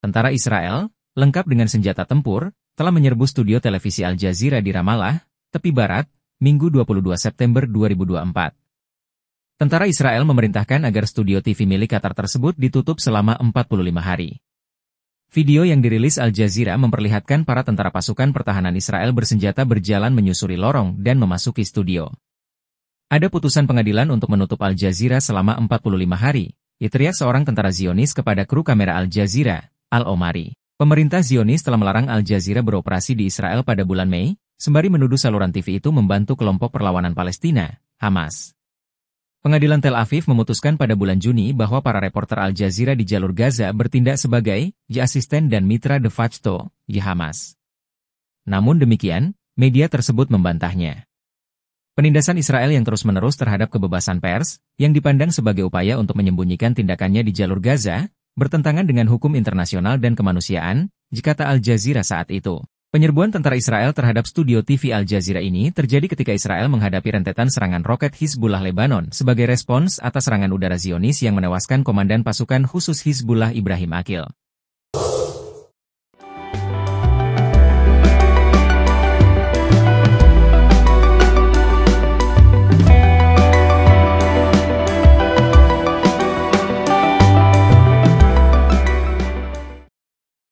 Tentara Israel, lengkap dengan senjata tempur, telah menyerbu studio televisi Al Jazeera di Ramallah, tepi barat, Minggu 22 September 2024. Tentara Israel memerintahkan agar studio TV milik Qatar tersebut ditutup selama 45 hari. Video yang dirilis Al Jazeera memperlihatkan para tentara pasukan pertahanan Israel bersenjata berjalan menyusuri lorong dan memasuki studio. Ada putusan pengadilan untuk menutup Al Jazeera selama 45 hari, diteriak seorang tentara Zionis kepada kru kamera Al Jazeera, Al-Omari. Pemerintah Zionis telah melarang Al Jazeera beroperasi di Israel pada bulan Mei, sembari menuduh saluran TV itu membantu kelompok perlawanan Palestina, Hamas. Pengadilan Tel Aviv memutuskan pada bulan Juni bahwa para reporter Al Jazeera di jalur Gaza bertindak sebagai asisten dan mitra de facto, Hamas. Namun demikian, media tersebut membantahnya. Penindasan Israel yang terus-menerus terhadap kebebasan pers, yang dipandang sebagai upaya untuk menyembunyikan tindakannya di jalur Gaza, bertentangan dengan hukum internasional dan kemanusiaan, jika tak Al Jazeera saat itu. Penyerbuan tentara Israel terhadap studio TV Al Jazeera ini terjadi ketika Israel menghadapi rentetan serangan roket Hizbullah Lebanon sebagai respons atas serangan udara Zionis yang menewaskan Komandan Pasukan Khusus Hizbullah Ibrahim Akil.